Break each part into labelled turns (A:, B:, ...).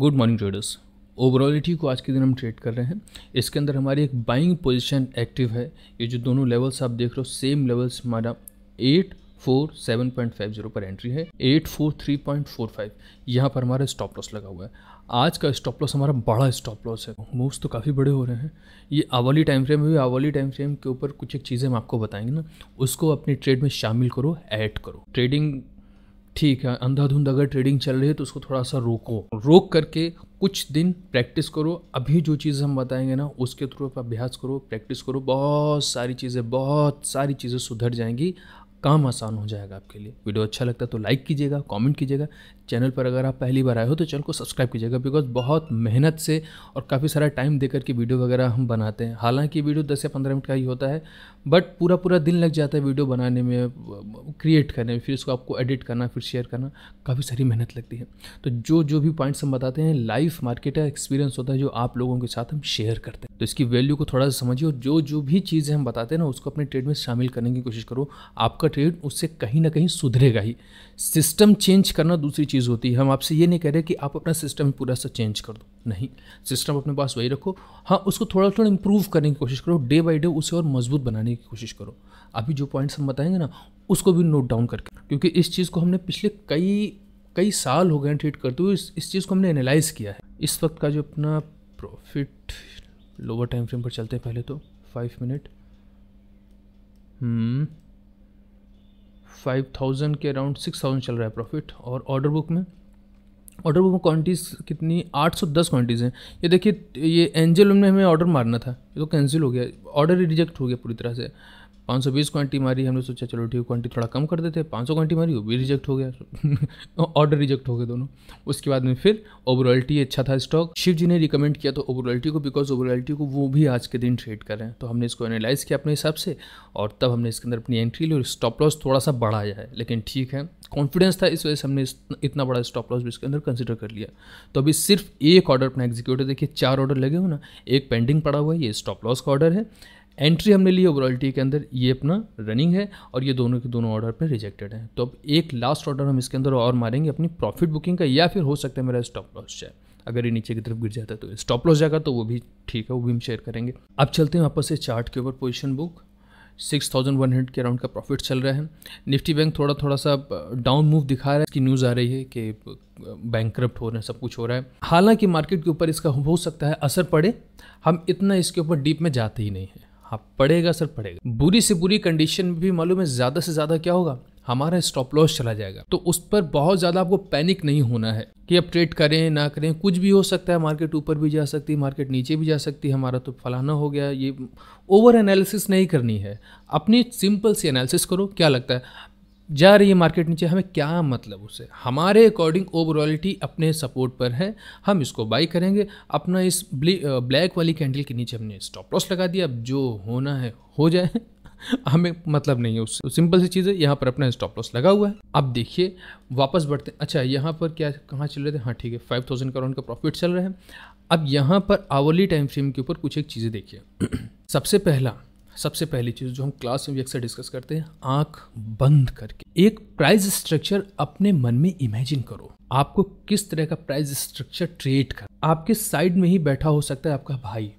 A: Good morning traders overall को आज के दिन हम ट्रेड कर रहे हैं इसके अंदर हमारी एक बाइंग पोजीशन एक्टिव है ये जो दोनों लेवल्स आप देख रहे हो सेम लेवल्स हमारा eight four seven point five zero पर एंट्री है eight four three point four five यहाँ पर हमारा स्टॉप लॉस लगा हुआ है आज का स्टॉप लॉस हमारा बड़ा स्टॉप लॉस है मूव्स तो काफ़ी बड़े हो रहे हैं ये आवाली टाइम फ्रेम भी आवाली टाइम फ्रेम के ऊपर कुछ एक चीज़ें हम आपको बताएंगे ना उसको अपनी ट्रेड में शामिल करो ऐड करो ट्रेडिंग ठीक है अंधाधुंध अगर ट्रेडिंग चल रही है तो उसको थोड़ा सा रोको रोक करके कुछ दिन प्रैक्टिस करो अभी जो चीज़ हम बताएंगे ना उसके थ्रू अभ्यास करो प्रैक्टिस करो बहुत सारी चीज़ें बहुत सारी चीज़ें सुधर जाएंगी काम आसान हो जाएगा आपके लिए वीडियो अच्छा लगता है तो लाइक कीजिएगा कमेंट कीजिएगा चैनल पर अगर आप पहली बार आए हो तो चैनल को सब्सक्राइब कीजिएगा बिकॉज बहुत मेहनत से और काफ़ी सारा टाइम देकर के वीडियो वगैरह हम बनाते हैं हालांकि वीडियो 10 या 15 मिनट का ही होता है बट पूरा पूरा दिन लग जाता है वीडियो बनाने में क्रिएट करने में फिर उसको आपको एडिट करना फिर शेयर करना काफ़ी सारी मेहनत लगती है तो जो जो भी पॉइंट्स हम बताते हैं लाइफ मार्केट का एक्सपीरियंस होता है जो आप लोगों के साथ हम शेयर करते हैं तो इसकी वैल्यू को थोड़ा सा समझिए और जो जो भी चीज़ें हम बताते हैं ना उसको अपने ट्रेड में शामिल करने की कोशिश करो आपका ट्रेड उससे कहीं ना कहीं सुधरेगा ही सिस्टम चेंज करना दूसरी चीज़ होती है हम आपसे ये नहीं कह रहे कि आप अपना सिस्टम पूरा सा चेंज कर दो नहीं सिस्टम अपने पास वही रखो हाँ उसको थोड़ा थोड़ा इम्प्रूव करने की कोशिश करो डे बाई डे उसे और मजबूत बनाने की कोशिश करो अभी जो पॉइंट्स हम बताएंगे ना उसको भी नोट डाउन करके क्योंकि इस चीज़ को हमने पिछले कई कई साल हो गए ट्रेड करते हुए इस, इस चीज़ को हमने एनालाइज किया है इस वक्त का जो अपना प्रॉफिट लोअर टाइम फ्रेम पर चलते हैं पहले तो फाइव मिनट फाइव थाउजेंड के अराउंड सिक्स थाउजेंड चल रहा है प्रॉफिट और ऑर्डर बुक में ऑर्डर बुक में क्वान्टिटीज़ कितनी आठ सौ दस क्वान्टिटीज़ हैं ये देखिए ये एंजल में हमें ऑर्डर मारना था ये तो कैंसिल हो गया ऑर्डर ही रिजेक्ट हो गया पूरी तरह से पाँच सौ बीस क्वान्टी मारी हमने सोचा चलो ठीक क्वान्टी थोड़ा कम कर देते हैं पाँच सौ क्वान्टी मारी वो भी रिजेक्ट हो गया ऑर्डर रिजेक्ट हो गए दोनों उसके बाद में फिर ओवरऑल्टी अच्छा था स्टॉक शिव जी ने रिकमेंड किया तो ओवरऑल्टी को बिकॉज ओवरऑल्टी को वो भी आज के दिन ट्रेड कर रहे हैं तो हमने इसको एनालाइज किया अपने हिसाब से और तब हमने इसके अंदर अपनी एंट्री ली और स्टॉप लॉस थोड़ा सा बढ़ाया है लेकिन ठीक है कॉन्फिडेंस था इस वजह से हमने इतना बड़ा स्टॉप लॉस भी इसके अंदर कंसिडर कर लिया तो अभी सिर्फ एक ऑर्डर अपना एग्जीक्यूटिव देखिए चार ऑर्डर लगे हो ना एक पेंडिंग पड़ा हुआ है ये स्टॉप लॉस का ऑर्डर है एंट्री हमने ली ओवरऑल टी के अंदर ये अपना रनिंग है और ये दोनों के दोनों ऑर्डर पे रिजेक्टेड है तो अब एक लास्ट ऑर्डर हम इसके अंदर और मारेंगे अपनी प्रॉफिट बुकिंग का या फिर हो सकता है मेरा स्टॉप लॉस जाए अगर ये नीचे की तरफ गिर जाता है तो स्टॉप लॉस जाएगा तो वो भी ठीक है वो भी हम शेयर करेंगे अब चलते हैं वापस से चार्ट के ऊपर position book six thousand one hundred के अराउंड का प्रॉफिट चल रहा है निफ्टी बैंक थोड़ा थोड़ा सा डाउन मूव दिखा रहा है इसकी न्यूज़ आ रही है कि बैंक करप्ट हो रहे हैं सब कुछ हो रहा है हालांकि मार्केट के ऊपर इसका हो सकता है असर पड़े हम इतना इसके ऊपर डीप में जाते ही नहीं हैं हाँ पड़ेगा सर पड़ेगा बुरी से बुरी कंडीशन में भी मालूम है ज़्यादा से ज़्यादा क्या होगा हमारा स्टॉप लॉस चला जाएगा तो उस पर बहुत ज़्यादा आपको पैनिक नहीं होना है कि अब ट्रेड करें ना करें कुछ भी हो सकता है मार्केट ऊपर भी जा सकती है मार्केट नीचे भी जा सकती है हमारा तो फलाना हो गया ये ओवर एनालिसिस नहीं करनी है अपनी सिंपल सी एनालिसिस करो क्या लगता है जा रही है मार्केट नीचे हमें क्या मतलब उससे हमारे अकॉर्डिंग ओवरऑलिटी अपने सपोर्ट पर है हम इसको बाई करेंगे अपना इस ब्लैक वाली कैंडल के नीचे हमने स्टॉप लॉस लगा दिया अब जो होना है हो जाए हमें मतलब नहीं है उससे सिंपल सी चीज़ है यहाँ पर अपना स्टॉप लॉस लगा हुआ है अब देखिए वापस बढ़ते हैं अच्छा यहाँ पर क्या कहाँ चल रहे थे हाँ ठीक है फाइव थाउजेंड करोड़ का प्रॉफिट चल रहा है अब यहाँ पर आवरली टाइम फ्रेम के ऊपर कुछ एक चीज़ें देखिए सबसे पहला सबसे पहली चीज़ जो हम क्लास में भी अक्सर डिस्कस करते हैं आंख बंद करके एक प्राइस स्ट्रक्चर अपने मन में इमेजिन करो आपको किस तरह का प्राइस स्ट्रक्चर ट्रेड कर आपके साइड में ही बैठा हो सकता है आपका भाई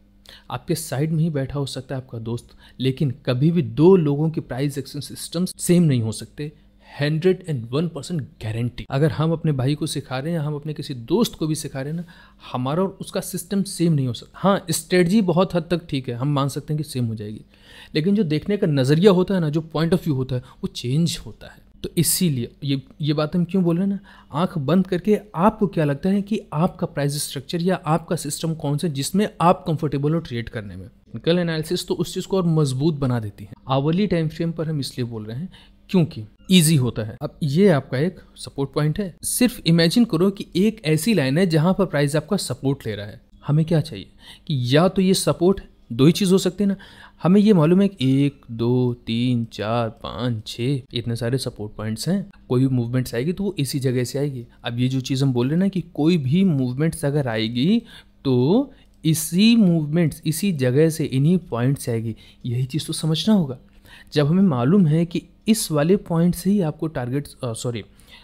A: आपके साइड में ही बैठा हो सकता है आपका दोस्त लेकिन कभी भी दो लोगों के प्राइस एक्शन सिस्टम सेम नहीं हो सकते hundred and one percent guarantee अगर हम अपने भाई को सिखा रहे हैं या हम अपने किसी दोस्त को भी सिखा रहे हैं ना हमारा और उसका सिस्टम सेम नहीं हो सकता हाँ स्ट्रेटजी बहुत हद तक ठीक है हम मान सकते हैं कि सेम हो जाएगी लेकिन जो देखने का नज़रिया होता है ना जो पॉइंट ऑफ व्यू होता है वो चेंज होता है तो इसीलिए ये ये बात हम क्यों बोल रहे हैं ना आंख बंद करके आपको क्या लगता है कि आपका प्राइस स्ट्रक्चर या आपका सिस्टम कौन सा जिसमें आप कंफर्टेबल हो ट्रेड करने में कल एनालिसिस तो उस चीज़ को और मजबूत बना देती है आवली टाइम फ्रेम पर हम इसलिए बोल रहे हैं क्योंकि ईजी होता है अब ये आपका एक सपोर्ट पॉइंट है सिर्फ इमेजिन करो कि एक ऐसी लाइन है जहाँ पर प्राइस आपका सपोर्ट ले रहा है हमें क्या चाहिए कि या तो ये सपोर्ट दो ही चीज़ हो सकती है ना हमें ये मालूम है कि एक दो तीन चार पाँच छः इतने सारे सपोर्ट पॉइंट्स हैं कोई भी मूवमेंट्स आएगी तो वो इसी जगह से आएगी अब ये जो चीज़ हम बोल रहे हैं ना कि कोई भी मूवमेंट्स अगर आएगी तो इसी मूवमेंट्स इसी जगह से इन्हीं पॉइंट्स आएगी यही चीज़ तो समझना होगा जब हमें मालूम है कि इस वाले पॉइंट से ही आपको टारगेट्स सॉरी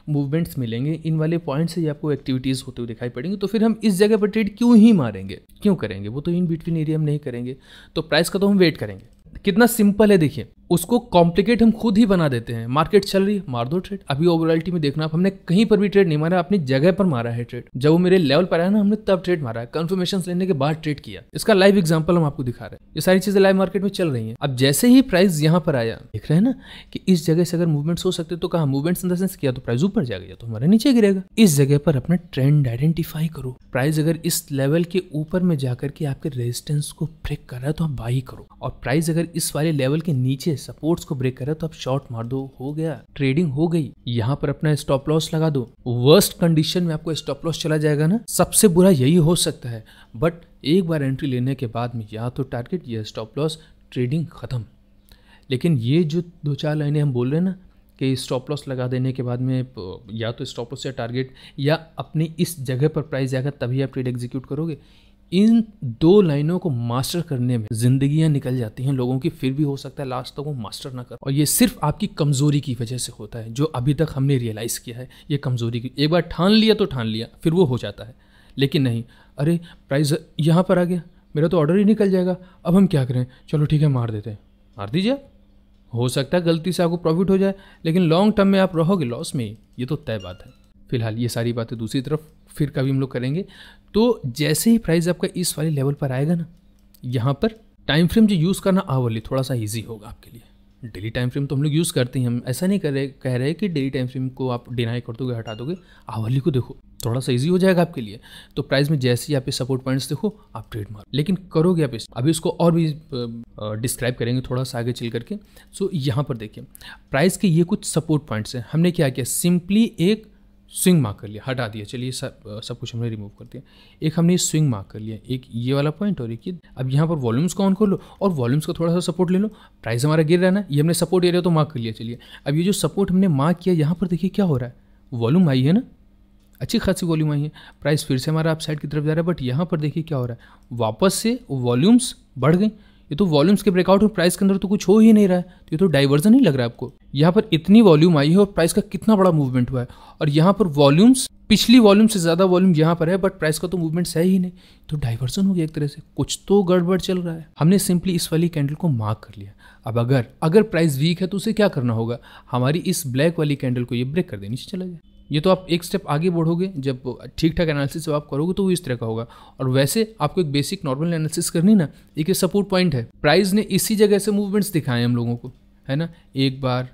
A: मूवमेंट्स मिलेंगे इन वाले पॉइंट से ही आपको एक्टिविटीज़ होते हुए दिखाई पड़ेंगे तो फिर हम इस जगह पर ट्रेड क्यों ही मारेंगे क्यों करेंगे वो तो इन बिटवीन एरिया हम नहीं करेंगे तो प्राइस का तो हम वेट करेंगे कितना सिंपल है देखिए उसको कॉम्प्लिकेट हम खुद ही बना देते हैं मार्केट चल रही है मार दो ट्रेड अभी ओवरऑलिटी में देखना हमने कहीं पर भी ट्रेड नहीं मारा अपनी जगह पर मारा है ट्रेड जब वो मेरे लेवल पर आया ना हमने तब ट्रेड मारा है कन्फर्मेशन लेने के बाद ट्रेड किया इसका लाइव एग्जाम्पल हम आपको दिखा रहे हैं ये सारी चीजें लाइव मार्केट में चल रही है अब जैसे ही प्राइस यहाँ पर आया देख रहे हैं ना कि इस जगह से अगर मूवमेंट्स हो सकते तो कहा मूवमेंट इन देंस किया तो प्राइस ऊपर जाएगा तो हमारे नीचे गिरेगा इस जगह पर अपना ट्रेंड आइडेंटिफाई करो प्राइस अगर इस लेवल के ऊपर में जाकर के आपके रेजिस्टेंस को ब्रेक कर रहा है तो आप बाई करो और प्राइस अगर इस वाले लेवल के नीचे सपोर्ट्स को ब्रेक करे तो आप शॉर्ट मार दो हो गया ट्रेडिंग हो गई यहाँ पर अपना स्टॉप लॉस लगा दो वर्स्ट कंडीशन में आपको स्टॉप लॉस चला जाएगा ना सबसे बुरा यही हो सकता है बट एक बार एंट्री लेने के बाद में या तो टारगेट या स्टॉप लॉस ट्रेडिंग खत्म लेकिन ये जो दो चार लाइनें हम बोल रहे हैं ना कि स्टॉप लॉस लगा देने के बाद में या तो स्टॉप लॉस या टारगेट या अपनी इस जगह पर प्राइस जाएगा तभी आप ट्रेड एग्जीक्यूट करोगे इन दो लाइनों को मास्टर करने में जिंदगियां निकल जाती हैं लोगों की फिर भी हो सकता है लास्ट तक तो वो मास्टर ना कर और ये सिर्फ आपकी कमजोरी की वजह से होता है जो अभी तक हमने रियलाइज किया है ये कमजोरी की एक बार ठान लिया तो ठान लिया फिर वो हो जाता है लेकिन नहीं अरे प्राइस यहाँ पर आ गया मेरा तो ऑर्डर ही निकल जाएगा अब हम क्या करें चलो ठीक है मार देते हैं मार दीजिए हो सकता है गलती से आपको प्रॉफिट हो जाए लेकिन लॉन्ग टर्म में आप रहोगे लॉस में ही ये तो तय बात है फिलहाल ये सारी बातें दूसरी तरफ फिर कभी हम लोग करेंगे तो जैसे ही प्राइस आपका इस वाले लेवल पर आएगा ना यहाँ पर टाइम फ्रेम जो यूज़ करना आवरली थोड़ा सा ईजी होगा आपके लिए डेली टाइम फ्रेम तो हम लोग यूज़ करते हैं हम ऐसा नहीं कर रहे कह रहे कि डेली टाइम फ्रेम को आप डिनाई कर दोगे हटा दोगे आवरली को देखो थोड़ा सा ईज़ी हो जाएगा आपके लिए तो प्राइस में जैसे ही आप इस सपोर्ट पॉइंट्स देखो आप ट्रेड मारो लेकिन करोगे आप इस अभी इसको और भी डिस्क्राइब करेंगे थोड़ा सा आगे चल करके सो यहाँ पर देखिए प्राइस के ये कुछ सपोर्ट पॉइंट्स हैं हमने क्या किया सिंपली एक स्विंग मार्क कर लिया हटा दिया चलिए सब सब कुछ हमने रिमूव कर दिया एक हमने स्विंग मार्क कर लिया एक ये वाला पॉइंट और एक ये अब यहाँ पर वॉल्यूम्स को ऑन कर लो और वॉल्यूम्स का थोड़ा सा सपोर्ट ले लो प्राइस हमारा गिर रहा है ना ये हमने सपोर्ट एरिया तो मार्क कर लिया चलिए अब ये जो सपोर्ट हमने मार्क किया यहाँ पर देखिए क्या हो रहा है वॉल्यूम आई है ना अच्छी खासी वॉल्यूम आई है प्राइस फिर से हमारा अपसाइड की तरफ जा रहा है बट यहाँ पर देखिए क्या हो रहा है वापस से वॉल्यूम्स बढ़ गई ये तो वॉल्यूम्स के ब्रेकआउट और प्राइस के अंदर तो कुछ हो ही नहीं रहा है तो ये तो डाइवर्जन ही लग रहा है आपको यहाँ पर इतनी वॉल्यूम आई है और प्राइस का कितना बड़ा मूवमेंट हुआ है और यहाँ पर वॉल्यूम्स पिछली वॉल्यूम से ज़्यादा वॉल्यूम यहाँ पर है बट प्राइस का तो मूवमेंट है ही नहीं तो डाइवर्जन हो गया एक तरह से कुछ तो गड़बड़ चल रहा है हमने सिंपली इस वाली कैंडल को मार्क कर लिया अब अगर अगर प्राइस वीक है तो उसे क्या करना होगा हमारी इस ब्लैक वाली कैंडल को ये ब्रेक कर देनी चला जाए ये तो आप एक स्टेप आगे बढ़ोगे जब ठीक ठाक एनालिसिस जब आप करोगे तो वो इस तरह का होगा और वैसे आपको एक बेसिक नॉर्मल एनालिसिस करनी ना एक सपोर्ट पॉइंट है प्राइस ने इसी जगह से मूवमेंट्स दिखाए हम लोगों को है ना एक बार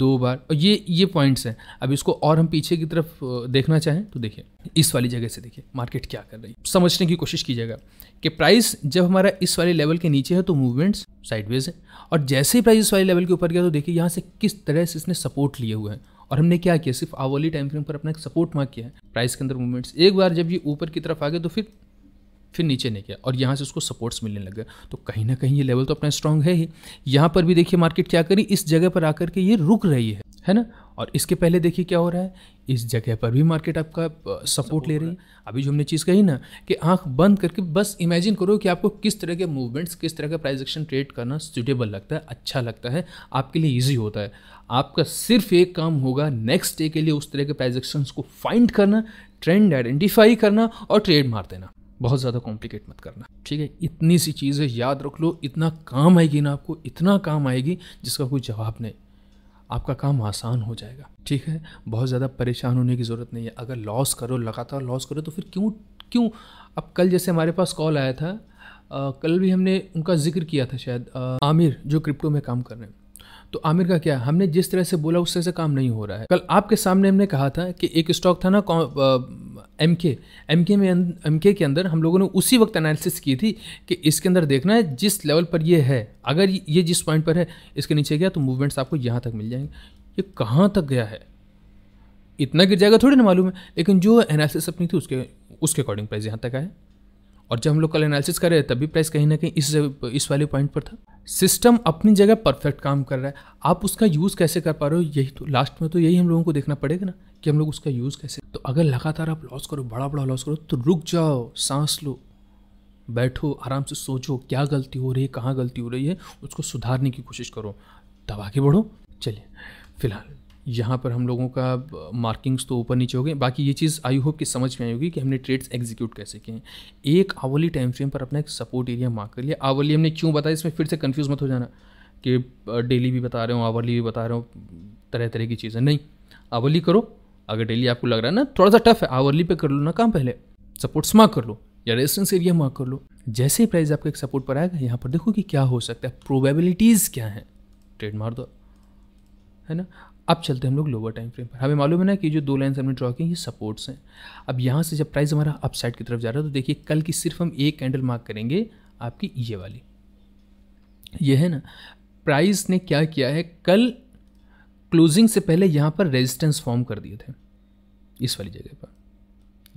A: दो बार और ये ये पॉइंट्स हैं अब इसको और हम पीछे की तरफ देखना चाहें तो देखिए इस वाली जगह से देखिए मार्केट क्या कर रही है समझने की कोशिश कीजिएगा कि प्राइस जब हमारा इस वाले लेवल के नीचे है तो मूवमेंट्स साइडवेज है और जैसे ही प्राइस इस वाले लेवल के ऊपर गया तो देखिए यहाँ से किस तरह से इसने सपोर्ट लिए हुए हैं और हमने क्या किया सिर्फ आवली टाइम फ्रेम पर अपना एक सपोर्ट मार्क किया है प्राइस के अंदर मूवमेंट्स एक बार जब ये ऊपर की तरफ आ गए तो फिर फिर नीचे नहीं गया और यहाँ से उसको सपोर्ट्स मिलने लग गए तो कहीं ना कहीं ये लेवल तो अपना स्ट्रांग है ही यहाँ पर भी देखिए मार्केट क्या करी इस जगह पर आकर के ये रुक रही है है ना और इसके पहले देखिए क्या हो रहा है इस जगह पर भी मार्केट आपका सपोर्ट, सपोर्ट ले रही है अभी जो हमने चीज़ कही ना कि आंख बंद करके बस इमेजिन करो कि आपको किस तरह के मूवमेंट्स किस तरह का प्राइजेक्शन एक्शन ट्रेड करना सुटेबल लगता है अच्छा लगता है आपके लिए ईजी होता है आपका सिर्फ एक काम होगा नेक्स्ट डे के लिए उस तरह के प्राइस को फाइंड करना ट्रेंड आइडेंटिफाई करना और ट्रेड मार देना बहुत ज़्यादा कॉम्प्लिकेट मत करना ठीक है इतनी सी चीज़ें याद रख लो इतना काम आएगी ना आपको इतना काम आएगी जिसका कोई जवाब नहीं आपका काम आसान हो जाएगा ठीक है बहुत ज़्यादा परेशान होने की ज़रूरत नहीं है अगर लॉस करो लगातार लॉस करो तो फिर क्यों क्यों अब कल जैसे हमारे पास कॉल आया था आ, कल भी हमने उनका जिक्र किया था शायद आ, आमिर जो क्रिप्टो में काम कर रहे हैं तो आमिर का क्या हमने जिस तरह से बोला उस तरह से काम नहीं हो रहा है कल आपके सामने हमने कहा था कि एक स्टॉक था ना एम के एम के में एम अं, के के अंदर हम लोगों ने उसी वक्त एनालिसिस की थी कि इसके अंदर देखना है जिस लेवल पर ये है अगर ये जिस पॉइंट पर है इसके नीचे गया तो मूवमेंट्स आपको यहाँ तक मिल जाएंगे ये कहाँ तक गया है इतना गिर जाएगा थोड़ी ना मालूम है लेकिन जो एनालिसिस अपनी थी उसके उसके अकॉर्डिंग प्राइस यहाँ तक आया और जब हम लोग कल एनालिसिस कर रहे थे तभी प्राइस कहीं ना कहीं इस इस वाले पॉइंट पर था सिस्टम अपनी जगह परफेक्ट काम कर रहा है आप उसका यूज़ कैसे कर पा रहे हो यही तो लास्ट में तो यही हम लोगों को देखना पड़ेगा ना कि हम लोग उसका यूज़ कैसे तो अगर लगातार आप लॉस करो बड़ा बड़ा लॉस करो तो रुक जाओ सांस लो बैठो आराम से सोचो क्या गलती हो रही है कहाँ गलती हो रही है उसको सुधारने की कोशिश करो तब आगे बढ़ो चलिए फिलहाल यहाँ पर हम लोगों का मार्किंग्स तो ऊपर नीचे हो गए बाकी ये चीज़ आई होप कि समझ में आई होगी कि हमने ट्रेड्स एग्जीक्यूट कैसे किए हैं एक आवली टाइम फ्रेम पर अपना एक सपोर्ट एरिया मार्क कर लिया आवली हमने क्यों बताया इसमें फिर से कन्फ्यूज़ मत हो जाना कि डेली भी बता रहे हूँ आवली भी बता रहे हो तरह तरह की चीज़ें नहीं आवली करो अगर डेली आपको लग रहा है ना थोड़ा सा टफ है आवरली पे कर लो ना काम पहले सपोर्ट्स मार्क कर लो या रेजिस्टेंस एरिया मार्क कर लो जैसे ही प्राइस आपका एक सपोर्ट पर आएगा यहाँ पर देखो कि क्या हो सकता है प्रोबेबिलिटीज़ क्या हैं ट्रेड मार दो है ना अब चलते हैं हम लोग लोअर टाइम फ्रेम पर हमें मालूम है ना कि जो दो लाइन्स हमने ड्रॉ की ये सपोर्ट्स हैं अब यहाँ से जब प्राइस हमारा अपसाइड की तरफ जा रहा है तो देखिए कल की सिर्फ हम एक कैंडल मार्क करेंगे आपकी ये वाली ये है ना प्राइस ने क्या किया है कल क्लोजिंग से पहले यहाँ पर रेजिस्टेंस फॉर्म कर दिए थे इस वाली जगह पर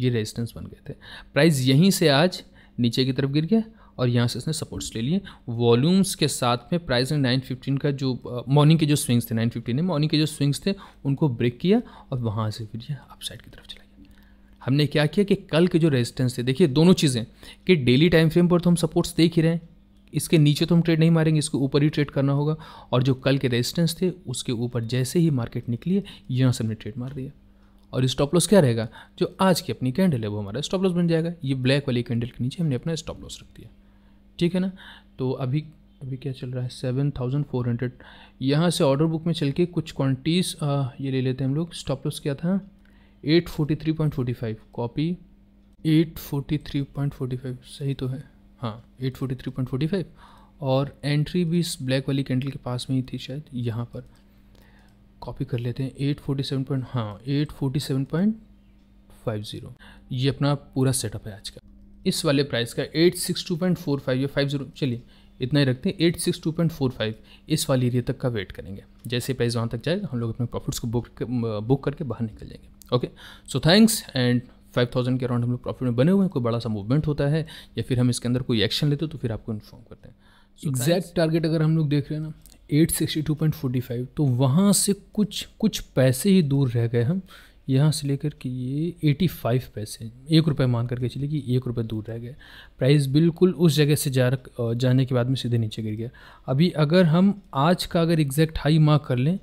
A: ये रेजिस्टेंस बन गए थे प्राइस यहीं से आज नीचे की तरफ गिर गया और यहाँ से इसने सपोर्ट्स ले लिए वॉल्यूम्स के साथ में प्राइस ने नाइन फिफ्टीन का जो मॉर्निंग के जो स्विंग्स थे नाइन फिफ्टीन मॉर्निंग के जो स्विंग्स थे उनको ब्रेक किया और वहाँ से फिर यह अपसाइड की तरफ चला हमने क्या किया कि कल के जो रेजिस्टेंस थे देखिए दोनों चीज़ें कि डेली टाइम फ्रेम पर तो हम सपोर्ट्स देख ही रहे हैं इसके नीचे तो हम ट्रेड नहीं मारेंगे इसके ऊपर ही ट्रेड करना होगा और जो कल के रेजिस्टेंस थे उसके ऊपर जैसे ही मार्केट निकली है यहाँ से हमने ट्रेड मार दिया और स्टॉप लॉस क्या रहेगा जो आज की अपनी कैंडल है वो हमारा स्टॉप लॉस बन जाएगा ये ब्लैक वाली कैंडल के नीचे हमने अपना स्टॉप लॉस रख दिया ठीक है ना तो अभी अभी क्या चल रहा है सेवन थाउजेंड फोर हंड्रेड यहाँ से ऑर्डर बुक में चल के कुछ क्वान्टिटीज़ ये ले लेते हैं हम लोग स्टॉप लॉस क्या था eight forty three point forty five copy eight forty three point forty five सही तो है हाँ eight forty three point forty five और एंट्री भी इस ब्लैक वाली कैंडल के पास में ही थी शायद यहाँ पर कॉपी कर लेते हैं एट फोर्टी सेवन पॉइंट हाँ eight forty seven point five zero ये अपना पूरा सेटअप है आज का इस वाले प्राइस का eight six two point four five या फाइव जीरो चलिए इतना ही रखते हैं eight six two point four five इस वाले एरिया तक का वेट करेंगे जैसे प्राइस वहाँ तक जाएगा हम लोग अपने प्रॉफिट्स को बुक बुक करके बाहर निकल जाएंगे okay so thanks and five thousand के अराउंड हम लोग प्रॉफिट में बने हुए हैं कोई बड़ा सा मूवमेंट होता है या फिर हम इसके अंदर कोई एक्शन लेते तो फिर आपको इन्फॉर्म करते हैं एग्जैक्ट so टारगेट अगर हम लोग देख रहे हैं ना eight sixty two point forty five तो वहाँ से कुछ कुछ पैसे ही दूर रह गए हम यहाँ से लेकर के ये एटी फाइव पैसे एक रुपये मान करके चले कि एक रुपये दूर रह गए प्राइस बिल्कुल उस जगह से जा जाने के बाद में सीधे नीचे गिर गया अभी अगर हम आज का अगर एग्जैक्ट हाई मार्क कर लें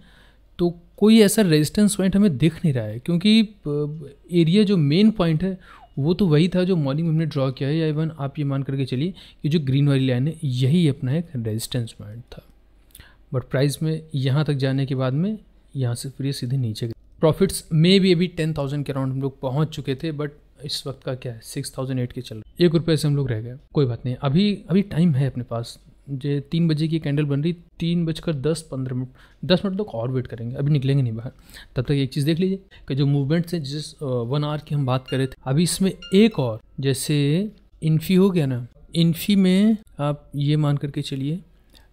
A: तो कोई ऐसा रेजिस्टेंस पॉइंट हमें दिख नहीं रहा है क्योंकि एरिया जो मेन पॉइंट है वो तो वही था जो मॉर्निंग में हमने ड्रॉ किया है या इवन आप ये मान करके चलिए कि जो ग्रीन वाली लाइन है यही अपना एक रेजिस्टेंस पॉइंट था बट प्राइस में यहाँ तक जाने के बाद में यहाँ से फिर सीधे नीचे प्रॉफिट्स में भी अभी टेन थाउजेंड के अराउंड हम लोग पहुँच चुके थे बट इस वक्त का क्या है सिक्स थाउजेंड एट के चल रहा है एक रुपये से हम लोग रह गए कोई बात नहीं अभी अभी टाइम है अपने पास जो तीन बजे की कैंडल बन रही तीन बजकर दस पंद्रह मिनट दस मिनट तक तो और वेट करेंगे अभी निकलेंगे नहीं बाहर तब तक एक चीज़ देख लीजिए कि जो मूवमेंट्स हैं जिस वन आवर की हम बात कर रहे थे अभी इसमें एक और जैसे इन्फी हो गया ना इन्फी में आप ये मान करके चलिए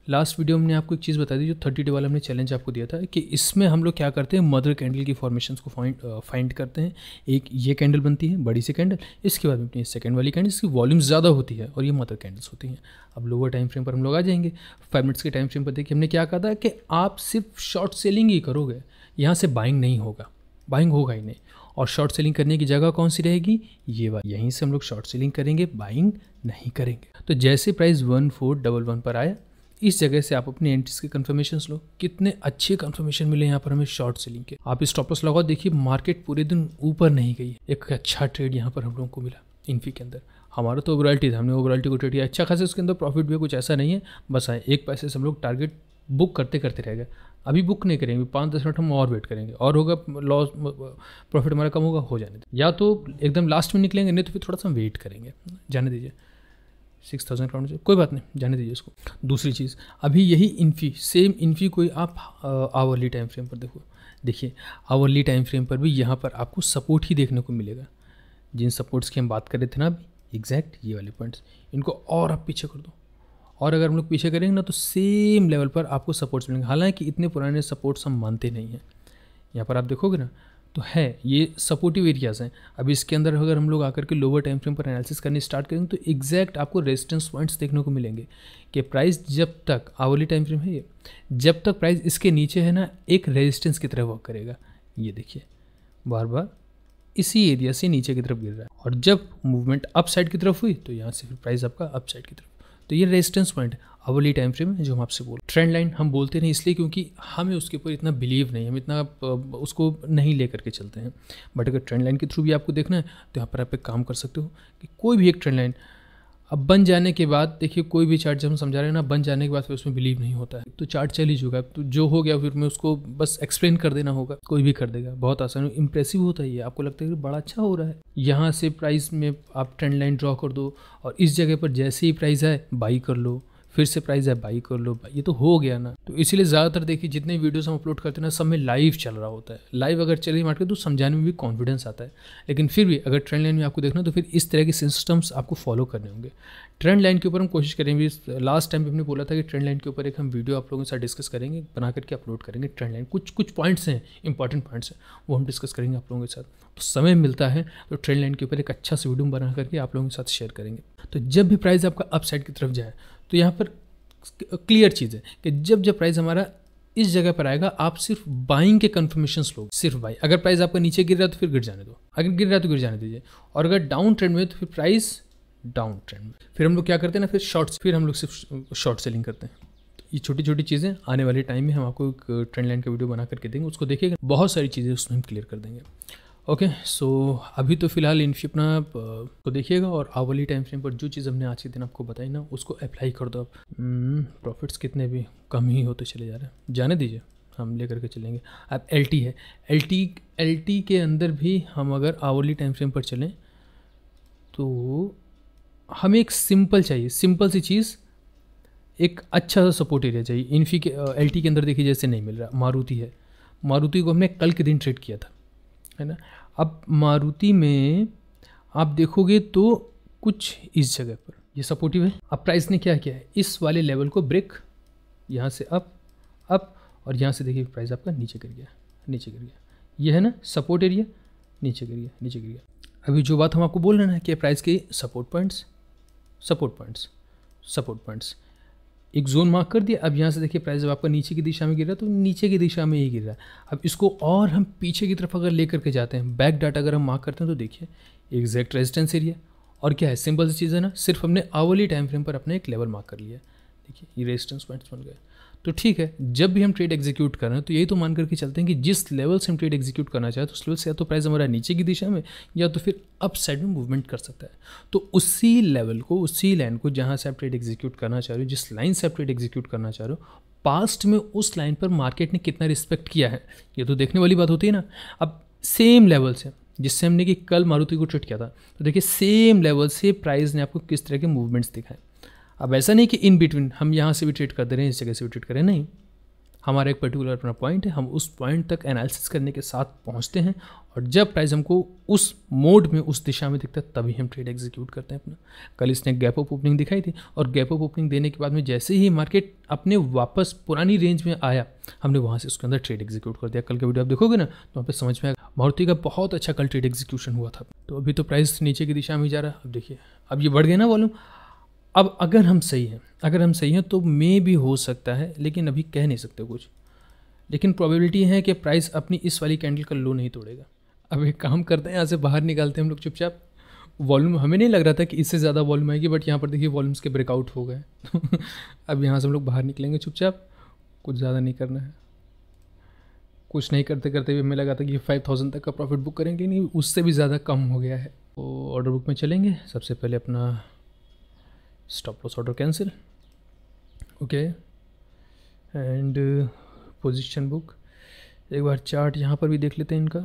A: लास्ट वीडियो हमने आपको एक चीज़ बता दी जो थर्टी डे वाला हमने चैलेंज आपको दिया था कि इसमें हम लोग क्या करते हैं मदर कैंडल की फॉर्मेशन को फाइंड फाइंड करते हैं एक ये कैंडल बनती है बड़ी सी कैंडल इसके बाद में अपनी सेकेंड वाली कैंडल इसकी वॉल्यूम ज़्यादा होती है और ये मदर कैंडल्स होती हैं अब लोअर टाइम फ्रेम पर हम लोग आ जाएंगे फाइव मिनट्स के टाइम फ्रेम पर देखिए हमने क्या कहा था कि आप सिर्फ शॉर्ट सेलिंग ही करोगे यहाँ से बाइंग नहीं होगा बाइंग होगा ही नहीं और शॉर्ट सेलिंग करने की जगह कौन सी रहेगी ये बात यहीं से हम लोग शॉर्ट सेलिंग करेंगे बाइंग नहीं करेंगे तो जैसे price one four double one पर आया इस जगह से आप अपनी एंट्रीज के कंफर्मेशन लो कितने अच्छे कंफर्मेशन मिले यहाँ पर हमें शॉर्ट सेलिंग के आप इस लॉस लगाओ देखिए मार्केट पूरे दिन ऊपर नहीं गई एक अच्छा ट्रेड यहाँ पर हम लोगों को मिला इन्फी के अंदर हमारा तो ओवरऑल्टी था हमने ओवरऑल्टी को ट्रेड किया अच्छा खासा उसके अंदर प्रॉफिट भी कुछ ऐसा नहीं है बस आए हाँ, एक पैसे से हम लोग टारगेट बुक करते करते रह गए अभी बुक नहीं करेंगे पाँच दस मिनट हम और वेट करेंगे और होगा लॉस प्रॉफिट हमारा कम होगा हो जाने या तो एकदम लास्ट में निकलेंगे नहीं तो फिर थोड़ा सा वेट करेंगे जाने दीजिए सिक्स थाउजेंड करोड़ कोई बात नहीं जाने दीजिए इसको दूसरी चीज़ अभी यही इन्फी सेम इन्फी कोई आप आवर्ली टाइम फ्रेम पर देखो देखिए आवर्ली टाइम फ्रेम पर भी यहाँ पर आपको सपोर्ट ही देखने को मिलेगा जिन सपोर्ट्स की हम बात कर रहे थे ना अभी एग्जैक्ट ये वाले पॉइंट्स इनको और आप पीछे कर दो और अगर हम लोग पीछे करेंगे ना तो सेम लेवल पर आपको सपोर्ट्स मिलेंगे हालांकि इतने पुराने सपोर्ट्स हम मानते नहीं हैं यहाँ पर आप देखोगे ना तो है ये सपोर्टिव एरियाज़ हैं अब इसके अंदर अगर हम लोग आकर के लोअर टाइम फ्रेम पर एनालिसिस करनी स्टार्ट करेंगे तो एग्जैक्ट आपको रेजिस्टेंस पॉइंट्स देखने को मिलेंगे कि प्राइस जब तक आवली टाइम फ्रेम है ये जब तक प्राइस इसके नीचे है ना एक रेजिस्टेंस की तरह वर्क करेगा ये देखिए बार बार इसी एरिया से नीचे की तरफ गिर रहा है और जब मूवमेंट अप साइड की तरफ हुई तो यहाँ से फिर प्राइस आपका अप साइड की तरफ तो ये resistance point hourly time frame है जो हम आपसे बोल ट्रेंड लाइन हम बोलते नहीं इसलिए क्योंकि हमें उसके ऊपर इतना बिलीव नहीं हम इतना उसको नहीं ले करके चलते हैं बट अगर ट्रेंड लाइन के थ्रू भी आपको देखना है तो यहाँ पर आप एक काम कर सकते हो कि कोई भी एक ट्रेंड लाइन अब बन जाने के बाद देखिए कोई भी चार्ट जब हम समझा रहे हैं ना बन जाने के बाद फिर उसमें बिलीव नहीं होता है तो चार्ट चल ही चुका तो जो हो गया फिर मैं उसको बस एक्सप्लेन कर देना होगा कोई भी कर देगा बहुत आसान इंप्रेसिव होता है ये आपको लगता है कि बड़ा अच्छा हो रहा है यहाँ से प्राइस में आप ट्रेंड लाइन ड्रॉ कर दो और इस जगह पर जैसे ही प्राइस आए बाई कर लो फिर से प्राइस है बाई कर लो ये तो हो गया ना तो इसीलिए ज़्यादातर देखिए जितने वीडियोस हम अपलोड करते हैं ना सब में लाइव चल रहा होता है लाइव अगर चले मार्केट तो समझाने में भी कॉन्फिडेंस आता है लेकिन फिर भी अगर ट्रेंड लाइन में आपको देखना तो फिर इस तरह के सिस्टम्स आपको फॉलो करने होंगे ट्रेंड लाइन के ऊपर हम कोशिश करेंगे लास्ट टाइम हमने बोला था कि ट्रेंड लाइन के ऊपर एक हम वीडियो आप लोगों के साथ डिस्कस करेंगे बना करके अपलोड करेंगे ट्रेंड लाइन कुछ कुछ पॉइंट्स हैं इंपॉर्टेंट पॉइंट्स हैं वो हम डिस्कस करेंगे आप लोगों के साथ तो समय मिलता है तो ट्रेंड लाइन के ऊपर एक अच्छा सा वीडियो बना करके आप लोगों के साथ शेयर करेंगे तो जब भी प्राइस आपका अपसाइड की तरफ जाए तो यहाँ पर क्लियर चीज़ है कि जब जब प्राइस हमारा इस जगह पर आएगा आप सिर्फ बाइंग के कन्फर्मेशन लोग सिर्फ बाई अगर प्राइस आपका नीचे गिर रहा है तो फिर गिर जाने दो अगर गिर रहा है तो गिर जाने दीजिए और अगर डाउन ट्रेंड में तो फिर प्राइस डाउन ट्रेंड में फिर हम लोग क्या करते हैं ना फिर शॉर्ट्स फिर हम लोग सिर्फ शॉर्ट सेलिंग करते हैं तो ये छोटी छोटी चीज़ें आने वाले टाइम में हम आपको एक ट्रेंड लाइन का वीडियो बना करके देंगे उसको देखिएगा बहुत सारी चीज़ें उसमें हम क्लियर कर देंगे ओके okay, सो so, अभी तो फिलहाल इन अपना को देखिएगा और आवली टाइम फ्रेम पर जो चीज़ हमने आज के दिन आपको बताई ना उसको अप्लाई कर दो आप प्रॉफिट्स हम्म, कितने भी कम ही होते चले जा रहे हैं जाने दीजिए हम ले करके चलेंगे अब एल है एल टी के अंदर भी हम अगर आवली टाइम फ्रेम पर चलें तो हमें एक सिंपल चाहिए सिंपल सी चीज़ एक अच्छा सा सपोर्ट एरिया चाहिए इन्फी के एल के अंदर देखिए जैसे नहीं मिल रहा मारुति है मारुति को हमने कल के दिन ट्रेड किया था है ना अब मारुति में आप देखोगे तो कुछ इस जगह पर ये सपोर्टिव है अब प्राइस ने क्या किया है इस वाले लेवल को ब्रेक यहाँ से अप अप और यहाँ से देखिए प्राइस आपका नीचे गिर गया नीचे गिर गया ये है ना सपोर्ट एरिया नीचे गिर गया नीचे गिर गया अभी जो बात हम आपको बोल रहे हैं कि प्राइस के support points support points support points एक जोन मार्क कर दिया अब यहाँ से देखिए प्राइस जब आपका नीचे की दिशा में गिर रहा है तो नीचे की दिशा में ही गिर रहा है अब इसको और हम पीछे की तरफ अगर ले करके जाते हैं बैक डाटा अगर हम मार्क करते हैं तो देखिए एग्जैक्ट रेजिस्टेंस एरिया और क्या है सिंपल सी चीज़ है ना सिर्फ हमने आवली टाइम फ्रेम पर अपने एक लेवल मार्क कर लिया देखिए ये रेजिस्टेंस पॉइंट्स बन गए तो ठीक है जब भी हम ट्रेड एग्जीक्यूट कर रहे हैं तो यही तो मान करके चलते हैं कि जिस लेवल से हम ट्रेड एग्जीक्यूट करना चाहें हैं उस लेवल से या तो प्राइस हमारा नीचे की दिशा में या तो फिर अप साइड में मूवमेंट कर सकता है तो उसी लेवल को उसी लाइन को जहाँ से आप ट्रेड एग्जीक्यूट करना चाह रहे हो जिस लाइन से आप ट्रेड एग्जीक्यूट करना चाह रहे हो पास्ट में उस लाइन पर मार्केट ने कितना रिस्पेक्ट किया है ये तो देखने वाली बात होती है ना अब सेम लेवल से जिससे हमने कि कल मारुति को ट्रेड किया था तो देखिए सेम लेवल से प्राइस ने आपको किस तरह के मूवमेंट्स दिखाए अब ऐसा नहीं कि इन बिटवीन हम यहाँ से भी ट्रीट कर दे रहे हैं इस जगह से भी ट्रीट करें नहीं हमारा एक पर्टिकुलर अपना पॉइंट है हम उस पॉइंट तक एनालिसिस करने के साथ पहुँचते हैं और जब प्राइस हमको उस मोड में उस दिशा में दिखता है तभी हम ट्रेड एग्जीक्यूट करते हैं अपना कल इसने गैप ऑफ ओपनिंग दिखाई थी और गैप ऑफ ओपनिंग देने के बाद में जैसे ही मार्केट अपने वापस पुरानी रेंज में आया हमने वहाँ से उसके अंदर ट्रेड एग्जीक्यूट कर दिया कल का वीडियो आप देखोगे ना तो वहाँ पर समझ में आएगा मारुति का बहुत अच्छा कल ट्रेड एग्जीक्यूशन हुआ था तो अभी तो प्राइस नीचे की दिशा में ही जा रहा है अब देखिए अब ये बढ़ गया ना वॉल्यूम अब अगर हम सही हैं अगर हम सही हैं तो मे भी हो सकता है लेकिन अभी कह नहीं सकते कुछ लेकिन प्रोबेबिलिटी है कि प्राइस अपनी इस वाली कैंडल का लो नहीं तोड़ेगा अब एक काम करते हैं यहाँ से बाहर निकालते हैं हम लोग चुपचाप वॉल्यूम हमें नहीं लग रहा था कि इससे ज़्यादा वॉल्यूम आएगी बट यहाँ पर देखिए वॉल्यूम्स के ब्रेकआउट हो गए अब यहाँ से हम लोग बाहर निकलेंगे चुपचाप कुछ ज़्यादा नहीं करना है कुछ नहीं करते करते भी हमें लगा था कि फाइव थाउजेंड तक का प्रॉफिट बुक करेंगे नहीं उससे भी ज़्यादा कम हो गया है तो ऑर्डर बुक में चलेंगे सबसे पहले अपना stop loss order cancel okay and uh, position book एक बार चार्ट यहाँ पर भी देख लेते हैं इनका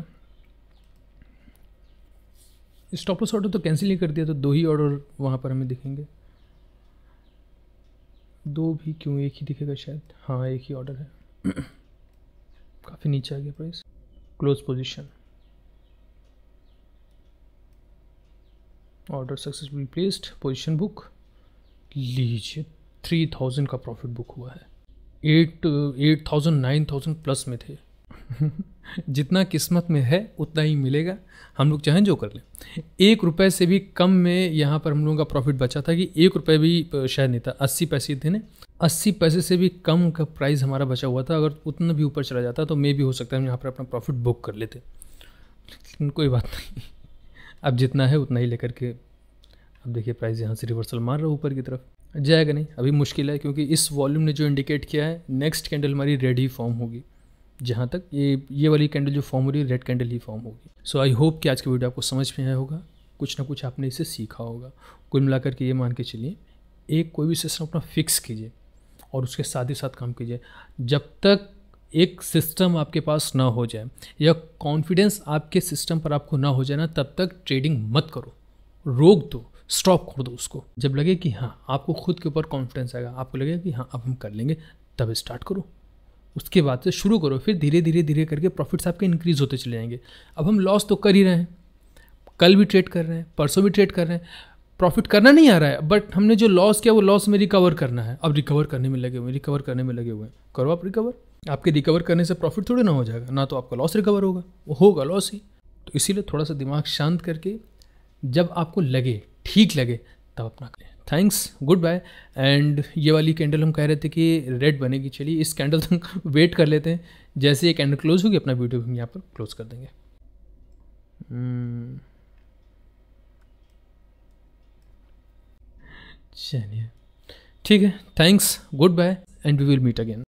A: स्टॉप लॉस ऑर्डर तो कैंसिल ही कर दिया तो दो ही ऑर्डर वहाँ पर हमें दिखेंगे दो भी क्यों एक ही दिखेगा शायद हाँ एक ही ऑर्डर है काफ़ी नीचे आ गया price close position order successfully placed position book लीजिए थ्री थाउजेंड का प्रॉफिट बुक हुआ है eight eight thousand nine thousand plus में थे जितना किस्मत में है उतना ही मिलेगा हम लोग चाहें जो कर लें एक रुपये से भी कम में यहाँ पर हम लोगों का प्रॉफिट बचा था कि एक रुपये भी शायद नहीं था अस्सी पैसे थे ना अस्सी पैसे से भी कम का प्राइस हमारा बचा हुआ था अगर उतना भी ऊपर चला जाता तो मे भी हो सकता है हम यहाँ पर अपना प्रॉफिट बुक कर लेते लेकिन कोई बात नहीं अब जितना है उतना ही लेकर के अब देखिए प्राइस यहाँ से रिवर्सल मार रहा है ऊपर की तरफ जाएगा नहीं अभी मुश्किल है क्योंकि इस वॉल्यूम ने जो इंडिकेट किया है नेक्स्ट कैंडल हमारी रेड ही फॉर्म होगी जहाँ तक ये ये वाली कैंडल जो फॉर्म हो रही है रेड कैंडल ही फॉर्म होगी सो आई होप कि आज की वीडियो आपको समझ में आया होगा कुछ ना कुछ आपने इसे सीखा होगा कुल मिलाकर के ये मान के चलिए एक कोई भी सिस्टम अपना फिक्स कीजिए और उसके साथ ही साथ काम कीजिए जब तक एक सिस्टम आपके पास ना हो जाए या कॉन्फिडेंस आपके सिस्टम पर आपको ना हो जाए ना तब तक ट्रेडिंग मत करो रोक दो स्टॉप कर दो उसको जब लगे कि हाँ आपको खुद के ऊपर कॉन्फिडेंस आएगा आपको लगेगा कि हाँ अब हम कर लेंगे तब स्टार्ट करो उसके बाद से शुरू करो फिर धीरे धीरे धीरे करके प्रॉफिट्स आपके इंक्रीज़ होते चले जाएंगे अब हम लॉस तो कर ही रहे हैं कल भी ट्रेड कर रहे हैं परसों भी ट्रेड कर रहे हैं प्रॉफिट करना नहीं आ रहा है बट हमने जो लॉस किया वो लॉस में रिकवर करना है अब रिकवर करने में लगे हुए हैं रिकवर करने में लगे हुए हैं करो आप रिकवर आपके रिकवर करने से प्रॉफिट थोड़ी ना हो जाएगा ना तो आपका लॉस रिकवर होगा वो होगा लॉस ही तो इसीलिए थोड़ा सा दिमाग शांत करके जब आपको लगे ठीक लगे तब अपना करें थैंक्स गुड बाय एंड ये वाली कैंडल हम कह रहे थे कि रेड बनेगी चलिए इस कैंडल तक वेट कर लेते हैं जैसे ये कैंडल क्लोज होगी अपना वीडियो हम यहाँ पर क्लोज कर देंगे हम्म। चलिए ठीक है thanks good bye and we will meet again